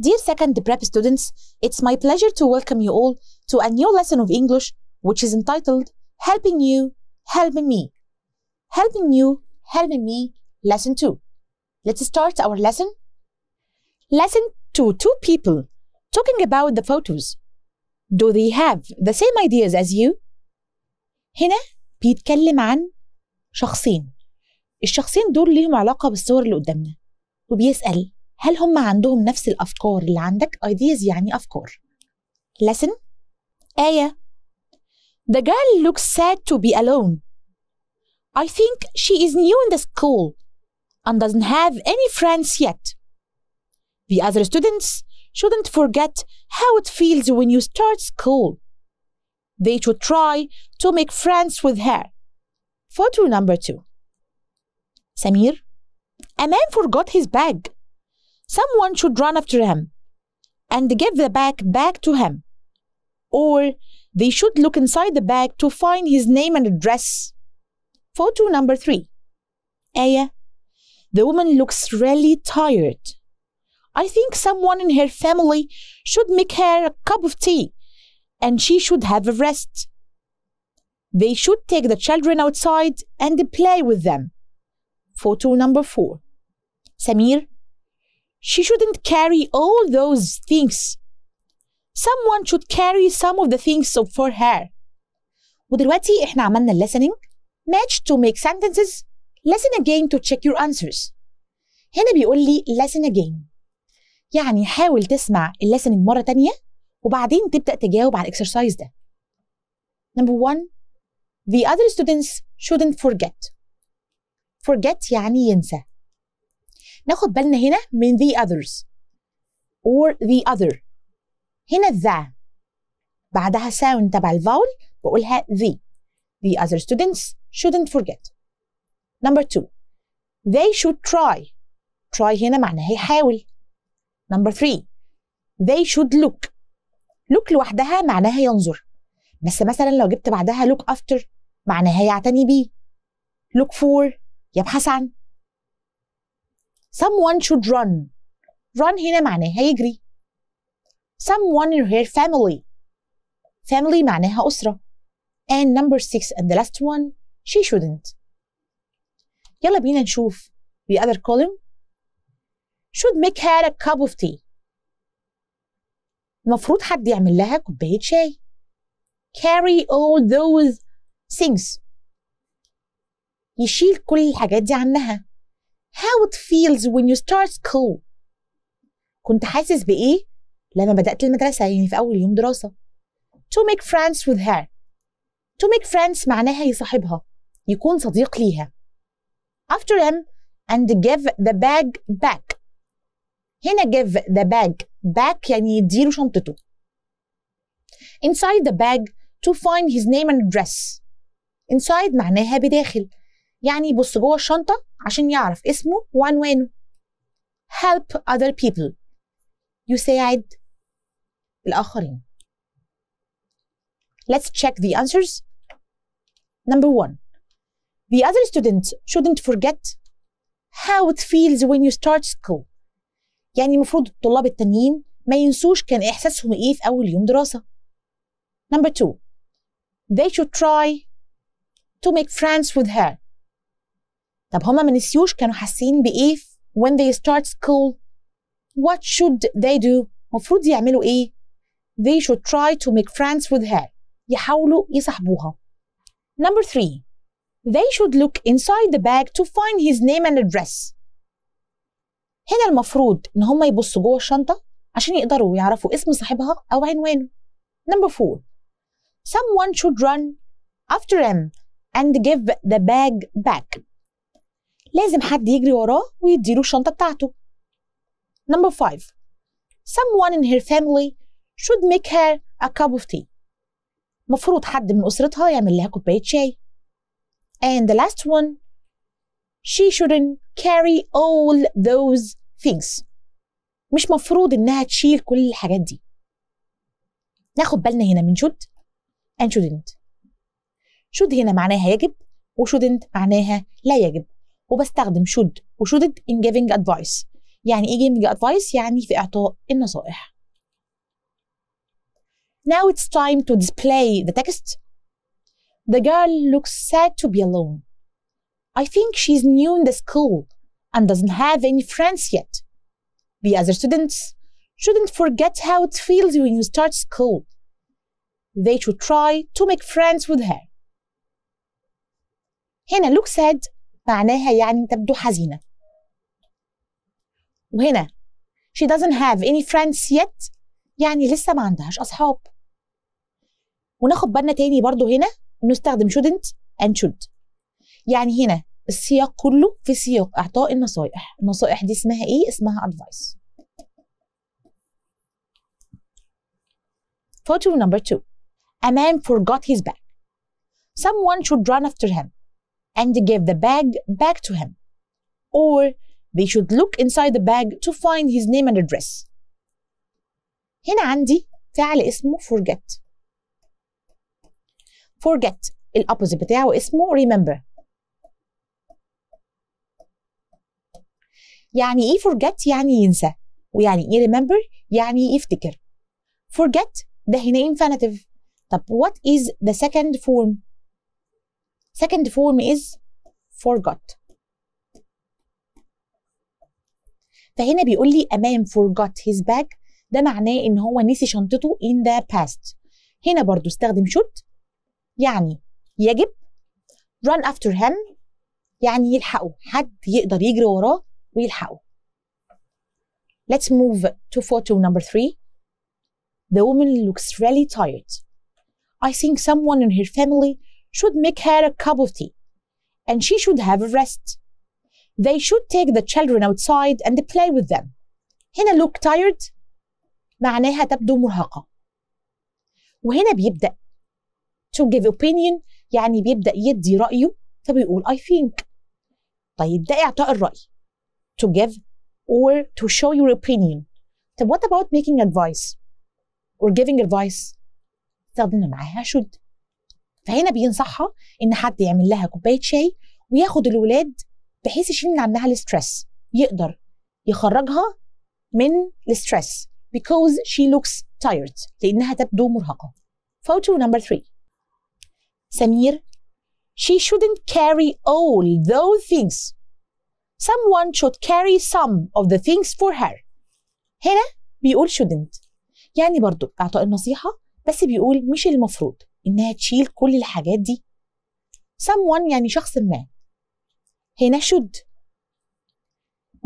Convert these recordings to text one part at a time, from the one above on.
Dear second prep students, it's my pleasure to welcome you all to a new lesson of English which is entitled Helping You, Helping Me. Helping You, Helping Me, Lesson 2. Let's start our lesson. Lesson 2 Two people talking about the photos. Do they have the same ideas as you? هنا بيتكلم عن شخصين الشخصين دول ليهم علاقة بالصور اللي قدامنا وبيسأل هل هم عندهم نفس الأفكار اللي عندك ideas يعني أفكار lesson آية The girl looks sad to be alone I think she is new in the school and doesn't have any friends yet The other students shouldn't forget how it feels when you start school They should try to make friends with her Photo number two Samir A man forgot his bag someone should run after him and give the bag back to him. Or they should look inside the bag to find his name and address. Photo number three. Aya. The woman looks really tired. I think someone in her family should make her a cup of tea and she should have a rest. They should take the children outside and play with them. Photo number four. Samir she shouldn't carry all those things. Someone should carry some of the things for her. ودلوقتي احنا عملنا listening match to make sentences listen again to check your answers. هنا بيقول لي listen again يعني حاول تسمع الليسننج مرة تانية وبعدين تبدأ تجاوب على الاكسرسايز ده. Number one The other students shouldn't forget. Forget يعني ينسى. ناخد بالنا هنا من the others or the other هنا ذا بعدها ساوند تبع الفاول بقولها the the other students shouldn't forget number two they should try try هنا معناها يحاول number three they should look look لوحدها معناها ينظر بس مثلا لو جبت بعدها look after معناها يعتني بيه look for يبحث عن Someone should run. Run هنا معناها يجري. Someone in her family. Family معناها أسرة. And number six and the last one, she shouldn't. يلا بينا نشوف the other column. Should make her a cup of tea. المفروض حد يعمل لها كوباية شاي. Carry all those things. يشيل كل الحاجات دي عنها how it feels when you start school كنت حاسس بإيه لما بدأت المدرسة يعني في أول يوم دراسة to make friends with her to make friends معناها يصاحبها يكون صديق ليها after him and give the bag back هنا give the bag back يعني يديله شنطته inside the bag to find his name and address inside معناها بداخل يعني يبص جوه الشنطه عشان يعرف اسمه وعنوانه help other people يساعد الآخرين Let's check the answers Number one The other student shouldn't forget how it feels when you start school يعني المفروض الطلاب التانيين ما ينسوش كان إحساسهم إيه في أول يوم دراسة Number two They should try to make friends with her طب هما ما نسيوش كانوا حاسين بايه when they start school what should they do المفروض يعملوا ايه they should try to make friends with her يحاولوا يصاحبوها number 3 they should look inside the bag to find his name and address هنا المفروض ان هما يبصوا جوه الشنطه عشان يقدروا يعرفوا اسم صاحبها او عنوانه number 4 someone should run after him and give the bag back لازم حد يجري وراه ويديله الشنطة بتاعته Number five. Someone in her family should make her a cup of tea مفروض حد من أسرتها يعمل لها كوباية شاي And the last one She shouldn't carry all those things مش مفروض إنها تشيل كل الحاجات دي ناخد بالنا هنا من should and shouldn't should هنا معناها يجب و shouldn't معناها لا يجب وبستخدم should و should in giving advice يعني ايه giving advice يعني في اعطاء النصائح Now it's time to display the text The girl looks sad to be alone I think she's new in the school and doesn't have any friends yet. The other students shouldn't forget how it feels when you start school. They should try to make friends with her. هنا look sad معناها يعني تبدو حزينة وهنا she doesn't have any friends yet يعني لسه ما عندهاش أصحاب وناخد بالنا تاني برضو هنا نستخدم shouldn't and should يعني هنا السياق كله في سياق إعطاء النصائح النصائح دي اسمها إيه؟ اسمها advice Photo number two. A man forgot his bag. Someone should run after him. and give the bag back to him. Or they should look inside the bag to find his name and address. هنا عندي فعل اسمه forget. Forget الأوبوزيت بتاعه اسمه remember. يعني إيه forget؟ يعني ينسى. ويعني إيه remember؟ يعني يفتكر. Forget ده هنا infinitive. طب what is the second form؟ Second form is forgot. فهنا بيقول لي a man forgot his bag ده معناه ان هو نسي شنطته in the past. هنا برضو استخدم should يعني يجب run after him يعني يلحقه حد يقدر يجري وراه ويلحقه. Let's move to photo number three. The woman looks really tired. I think someone in her family should make her a cup of tea and she should have a rest. They should take the children outside and play with them. هنا look tired معناها تبدو مرهقة. وهنا بيبدأ to give opinion يعني بيبدأ يدي رأيه فبيقول I think. طيب ده إعطاء الرأي. To give or to show your opinion. طب what about making advice or giving advice؟ استخدمنا معاها should. فهنا بينصحها ان حد يعمل لها كوبايه شاي وياخد الولاد بحيث يشيل من عنها الستريس يقدر يخرجها من الستريس because she looks tired لانها تبدو مرهقه photo number 3 سمير she shouldn't carry all those things someone should carry some of the things for her هنا بيقول shouldn't يعني برضو اعطاء النصيحه بس بيقول مش المفروض انها تشيل كل الحاجات دي someone يعني شخص ما هنا should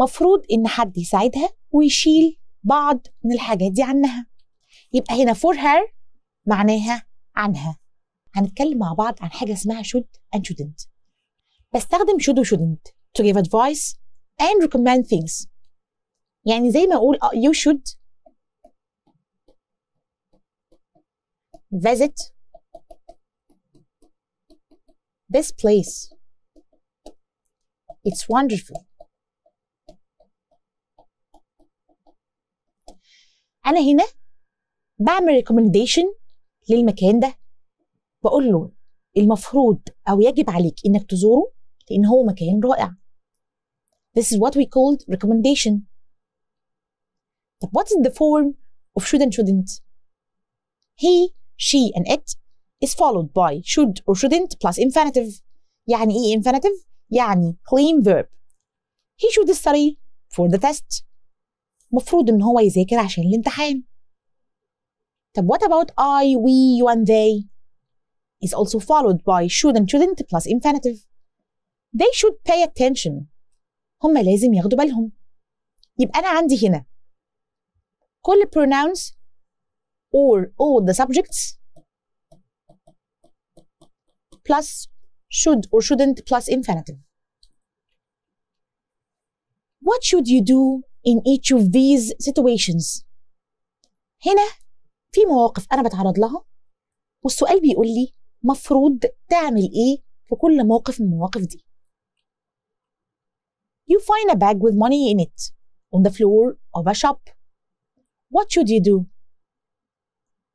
مفروض ان حد يساعدها ويشيل بعض من الحاجات دي عنها يبقى هنا for her معناها عنها هنتكلم مع بعض عن حاجة اسمها should and shouldn't بستخدم should و shouldn't to give advice and recommend things يعني زي ما أقول آه، you should visit this place. It's wonderful. انا هنا بعمل recommendation للمكان ده بقول له المفروض او يجب عليك انك تزوره لان هو مكان رائع This is what we called recommendation. طب what is the form of should and shouldn't? He, she and it is followed by should or shouldn't plus infinitive يعني إيه infinitive؟ يعني clean verb he should study for the test مفروض إن هو يذاكر عشان الامتحان طب what about I, we, you and they is also followed by should and shouldn't plus infinitive they should pay attention هم لازم ياخدوا بالهم يبقى أنا عندي هنا كل pronouns or all the subjects plus should or shouldn't plus infinitive. What should you do in each of these situations? هنا في مواقف أنا بتعرض لها والسؤال بيقول لي مفروض تعمل إيه في كل موقف من المواقف دي. You find a bag with money in it on the floor of a shop. What should you do?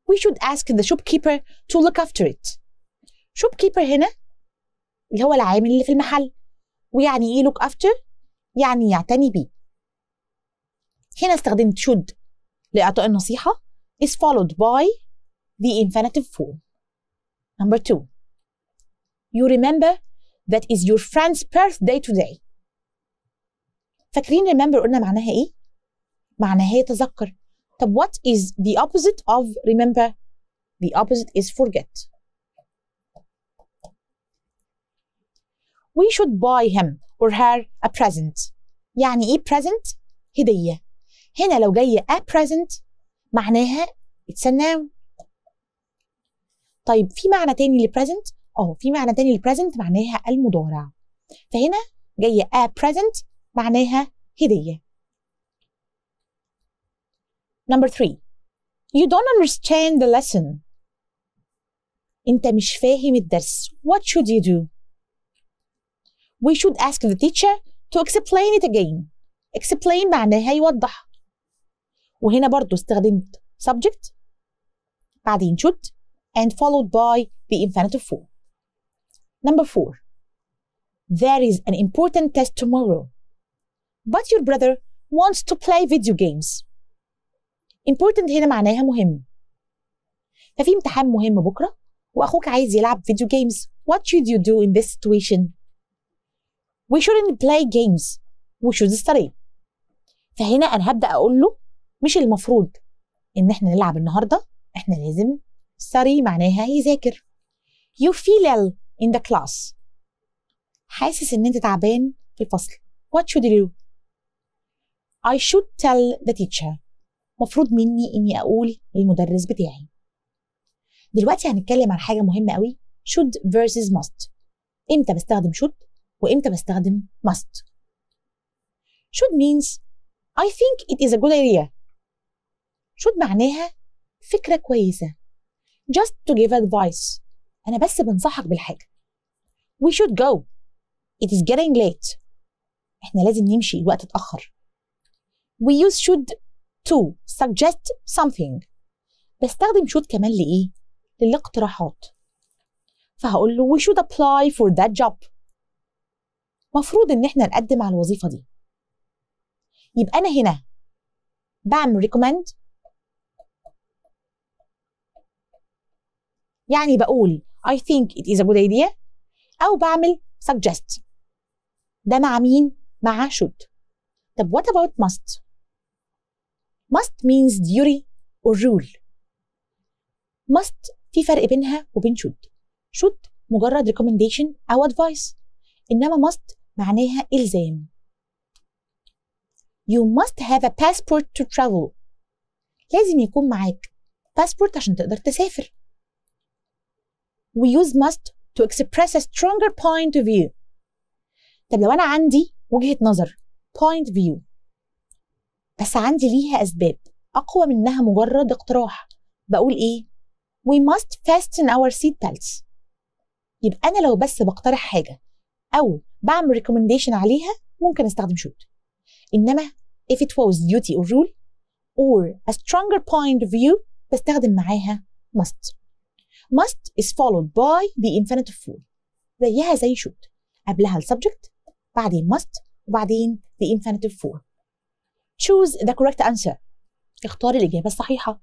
We should ask the shopkeeper to look after it. شوب كيبر هنا اللي هو العامل اللي في المحل ويعني ايه لوك افتر يعني يعتني بيه هنا استخدمت should لإعطاء النصيحة is followed by the infinitive form number two you remember that is your friend's birthday today فاكرين remember قلنا معناها ايه؟ معناها يتذكر طب what is the opposite of remember? the opposite is forget we should buy him or her a present يعني ايه present هديه هنا لو جايه a present معناها it's a noun طيب في معنى تاني لبريزنت اه في معنى تاني لبريزنت معناها المضارع فهنا جايه a present معناها هديه number 3 you don't understand the lesson انت مش فاهم الدرس what should you do we should ask the teacher to explain it again explain معناها يوضح وهنا برضو استخدمت subject بعدين should and followed by the infinitive form number four there is an important test tomorrow but your brother wants to play video games important هنا معناها مهم ففي امتحان مهم بكرة وأخوك عايز يلعب video games. what should you do in this situation we shouldn't play games we should study فهنا انا هبدا اقول له مش المفروض ان احنا نلعب النهارده احنا لازم study معناها يذاكر you feel ill in the class حاسس ان انت تعبان في الفصل what should you do I should tell the teacher مفروض مني اني اقول للمدرس بتاعي دلوقتي هنتكلم عن حاجه مهمه قوي should versus must امتى بستخدم should وامتى بستخدم must should means I think it is a good idea should معناها فكرة كويسة just to give advice أنا بس بنصحك بالحاجة we should go it is getting late احنا لازم نمشي الوقت اتأخر we use should to suggest something بستخدم should كمان لإيه؟ للاقتراحات فهقول له we should apply for that job مفروض ان احنا نقدم على الوظيفه دي يبقى انا هنا بعمل ريكومند يعني بقول I think it is a good idea أو بعمل suggest ده مع مين؟ مع should طب what about must؟ must means duty or rule must في فرق بينها وبين should should مجرد recommendation أو advice إنما must معناها إلزام You must have a passport to travel لازم يكون معاك passport عشان تقدر تسافر We use must to express a stronger point of view طب لو أنا عندي وجهة نظر point view بس عندي ليها أسباب أقوى منها مجرد اقتراح بقول إيه we must fasten our seat belts يبقى أنا لو بس بقترح حاجة أو بعمل ريكومنديشن عليها ممكن استخدم should انما if it was duty or rule or a stronger point of view بستخدم معاها must must is followed by the infinitive form زيها زي should قبلها ال subject بعدين must وبعدين the infinitive form choose the correct answer اختار الإجابة الصحيحة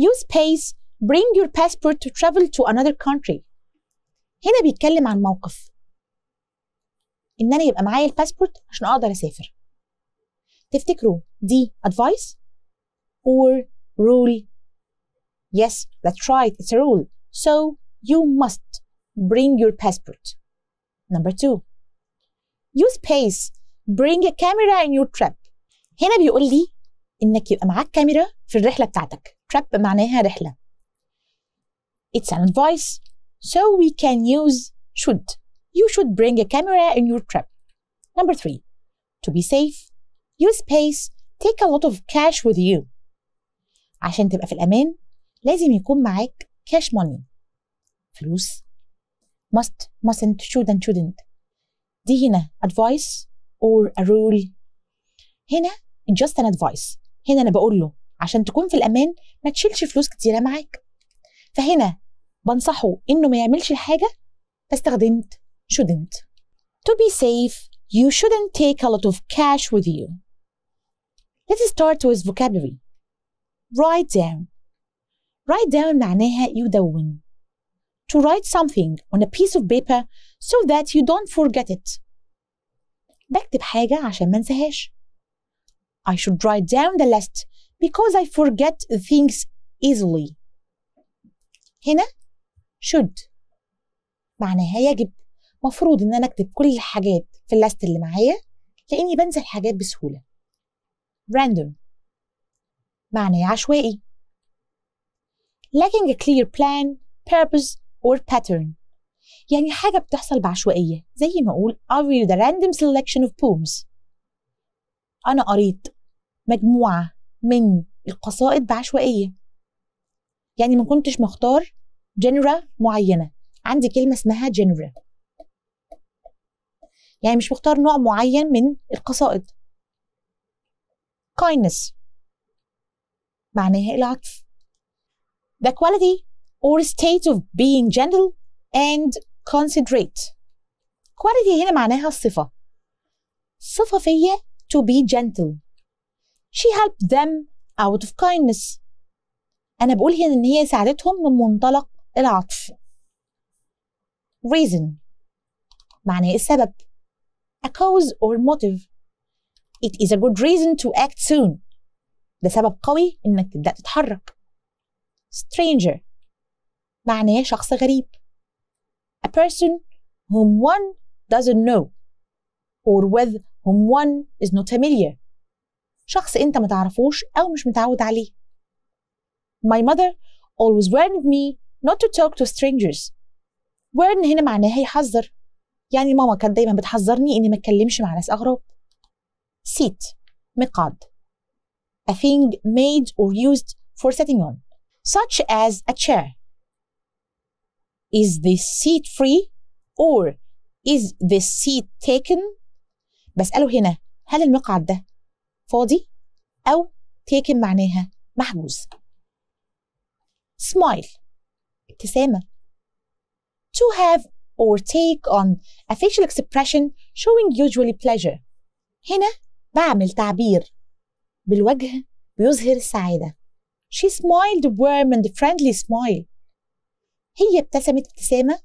use pace bring your passport to travel to another country هنا بيتكلم عن موقف ان انا يبقى معايا الباسبورت عشان اقدر اسافر تفتكروا دي advice or rule yes that's right it's a rule so you must bring your passport number two use space bring a camera in your trip هنا بيقول لي انك يبقى معاك كاميرا في الرحله بتاعتك trip معناها رحله it's an advice so we can use should you should bring a camera in your trip. Number three, to be safe, use space, take a lot of cash with you. عشان تبقى في الأمان لازم يكون معاك cash money فلوس must, mustn't, shouldn't, shouldn't دي هنا advice or a rule هنا just an advice هنا أنا بقول له عشان تكون في الأمان ما تشيلش فلوس كتيرة معاك فهنا بنصحه إنه ما يعملش الحاجة فاستخدمت shouldn't. To be safe, you shouldn't take a lot of cash with you. Let's start with vocabulary. Write down. Write down معناها يدون. To write something on a piece of paper so that you don't forget it. بكتب حاجة عشان ما انساهاش. I should write down the list because I forget things easily. هنا should معناها يجب مفروض ان انا اكتب كل الحاجات في اللاست اللي معايا لاني بنزل حاجات بسهوله راندوم معناه عشوائي lacking a clear plan purpose or pattern يعني حاجة بتحصل بعشوائية زي ما أقول I read a random selection of poems أنا قريت مجموعة من القصائد بعشوائية يعني ما كنتش مختار جنرا معينة عندي كلمة اسمها جنرا يعني مش مختار نوع معين من القصائد kindness معناها العطف the quality or state of being gentle and considerate quality هنا معناها الصفة صفة فيا to be gentle she helped them out of kindness أنا بقول هنا إن هي ساعدتهم من منطلق العطف reason معناه السبب a cause or motive it is a good reason to act soon ده سبب قوي انك تبدا تتحرك stranger معناه شخص غريب a person whom one doesn't know or with whom one is not familiar شخص انت ما تعرفوش او مش متعود عليه my mother always warned me not to talk to strangers warn هنا معناها يحذر يعني ماما كانت دايما بتحذرني اني ما اتكلمش مع ناس اغراب seat مقعد a thing made or used for sitting on such as a chair is this seat free or is this seat taken بسأله هنا هل المقعد ده فاضي أو taken معناها محجوز smile ابتسامة to have or take on a facial expression showing usually pleasure هنا بعمل تعبير بالوجه بيظهر السعادة She smiled warm and friendly smile هي ابتسمت ابتسامة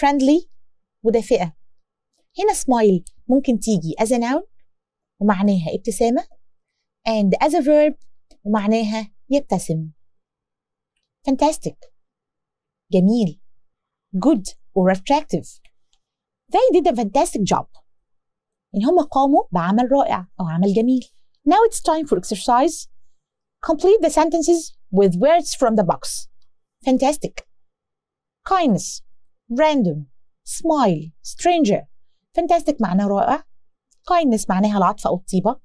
friendly ودافئة هنا smile ممكن تيجي as a noun ومعناها ابتسامة and as a verb ومعناها يبتسم fantastic جميل good or attractive. They did a fantastic job. إن هم قاموا بعمل رائع أو عمل جميل. Now it's time for exercise. Complete the sentences with words from the box. Fantastic. Kindness. Random. Smile. Stranger. Fantastic معناه رائع. Kindness معناها العطف أو الطيبة.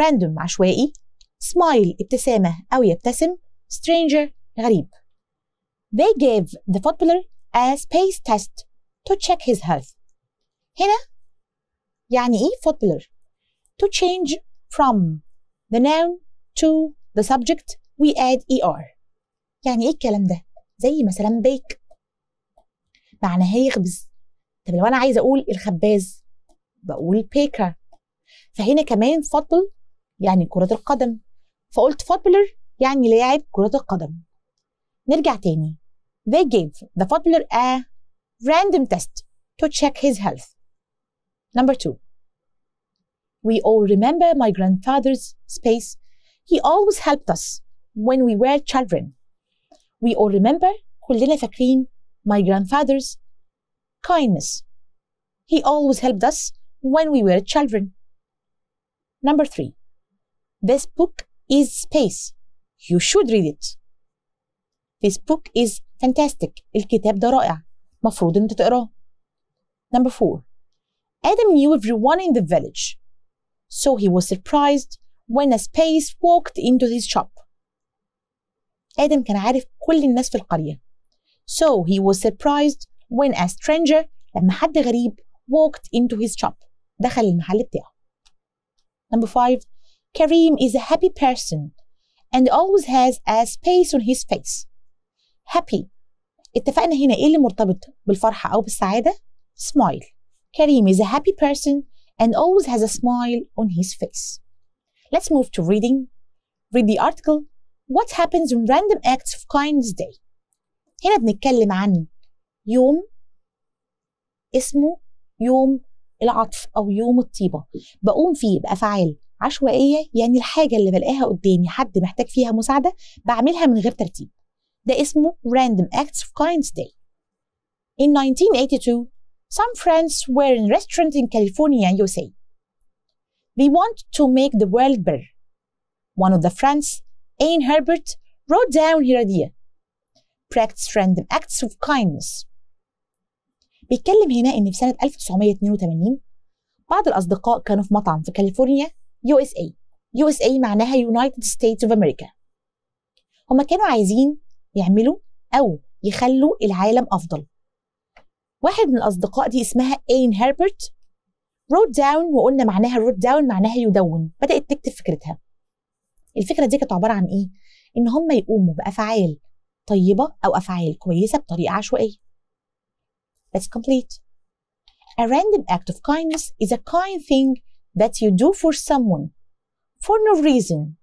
Random عشوائي. Smile ابتسامة أو يبتسم. Stranger غريب. They gave the footballer a space test to check his health. هنا يعني إيه footballer to change from the noun to the subject we add er يعني إيه الكلام ده زي مثلا bake معناها يخبز طب لو أنا عايزة أقول الخباز بقول baker فهنا كمان فوتبل يعني كرة القدم فقلت فوتبلر يعني لاعب كرة القدم نرجع تاني They gave the toddler a random test to check his health. Number two, we all remember my grandfather's space. He always helped us when we were children. We all remember كلنا my grandfather's kindness. He always helped us when we were children. Number three, this book is space. You should read it. This book is Fantastic الكتاب ده رائع مفروض انت تقراه Number four Adam knew everyone in the village so he was surprised when a space walked into his shop آدم كان عارف كل الناس في القرية so he was surprised when a stranger لما حد غريب walked into his shop دخل المحل بتاعه Number five Kareem is a happy person and always has a space on his face happy اتفقنا هنا ايه اللي مرتبط بالفرحه او بالسعاده سمايل كريم is a happy person and always has a smile on his face let's move to reading read the article what happens on random acts of kindness day هنا بنتكلم عن يوم اسمه يوم العطف او يوم الطيبه بقوم فيه بافعال عشوائيه يعني الحاجه اللي بلاقيها قدامي حد محتاج فيها مساعده بعملها من غير ترتيب ده اسمه Random Acts of Kindness Day. In 1982, some friends were in a restaurant in California, USA. We want to make the world better. One of the friends, Ayn Herbert, wrote down her idea. Practice random acts of kindness. بيتكلم هنا إن في سنة 1982 بعض الأصدقاء كانوا في مطعم في كاليفورنيا USA. USA معناها United States of America. هما كانوا عايزين يعملوا أو يخلوا العالم أفضل واحد من الأصدقاء دي اسمها أين هربرت wrote down وقلنا معناها wrote down معناها يدون بدأت تكتب فكرتها الفكرة دي كانت عبارة عن إيه؟ إن هم يقوموا بأفعال طيبة أو أفعال كويسة بطريقة عشوائية Let's complete A random act of kindness is a kind thing that you do for someone for no reason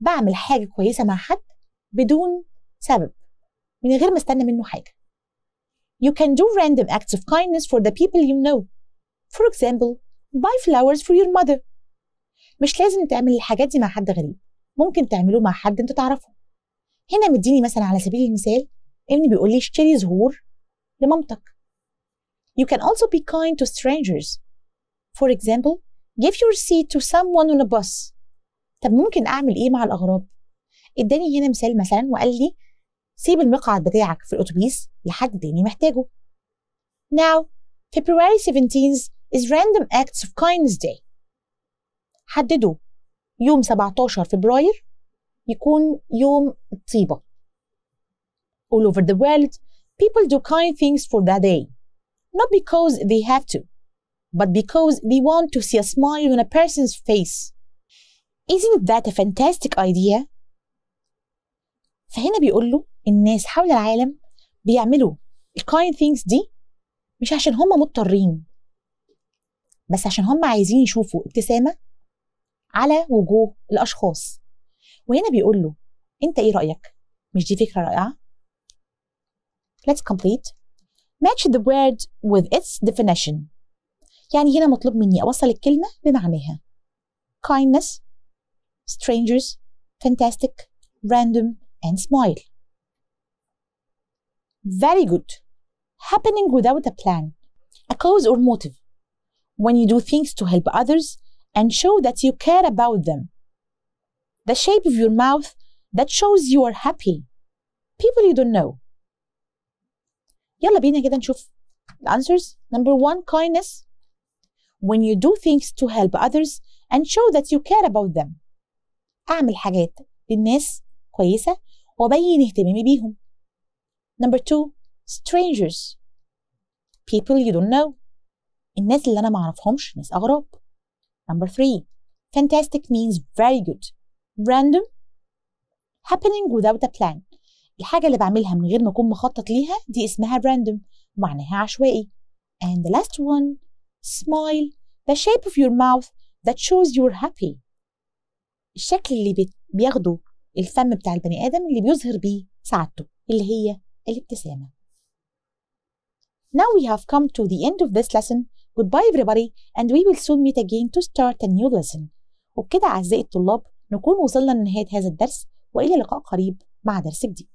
بعمل حاجة كويسة مع حد بدون سبب من غير ما استنى منه حاجة You can do random acts of kindness for the people you know For example buy flowers for your mother مش لازم تعمل الحاجات دي مع حد غريب ممكن تعمله مع حد انت تعرفه هنا مديني مثلا على سبيل المثال ابني بيقول لي اشتري زهور لمامتك You can also be kind to strangers For example give your seat to someone on a bus طب ممكن اعمل ايه مع الاغراب اداني هنا مثال مثلا وقال لي سيب المقعد بتاعك في الأتوبيس لحد تاني محتاجه. Now, February 17th is Random Acts of Kindness Day. حددوا يوم 17 فبراير يكون يوم الطيبة. All over the world, people do kind things for that day. Not because they have to, but because they want to see a smile on a person's face. Isn't that a fantastic idea? فهنا بيقول له الناس حول العالم بيعملوا الكاين ثينجز دي مش عشان هم مضطرين بس عشان هم عايزين يشوفوا ابتسامه على وجوه الاشخاص وهنا بيقول له انت ايه رايك مش دي فكره رائعه let's complete match the word with its definition يعني هنا مطلوب مني اوصل الكلمه بمعناها kindness strangers fantastic random and smile Very good. Happening without a plan, a cause or motive. When you do things to help others and show that you care about them. The shape of your mouth that shows you are happy. People you don't know. يلا بينا كده نشوف answers. Number one, kindness. When you do things to help others and show that you care about them. أعمل حاجات للناس كويسة وأبين اهتمامي بيهم. Number two, strangers. People you don't know. الناس اللي أنا معرفهمش ناس أغراب. Number three, fantastic means very good. Random. Happening without a plan. الحاجة اللي بعملها من غير ما أكون مخطط ليها دي اسمها random معناها عشوائي. And the last one, smile, the shape of your mouth that shows you're happy. الشكل اللي بياخده الفم بتاع البني آدم اللي بيظهر بيه سعادته اللي هي الابتسامة. Now we have come to the end of this lesson. Goodbye everybody and we will soon meet again to start a new lesson. وبكده أعزائي الطلاب نكون وصلنا لنهاية هذا الدرس وإلى لقاء قريب مع درس جديد.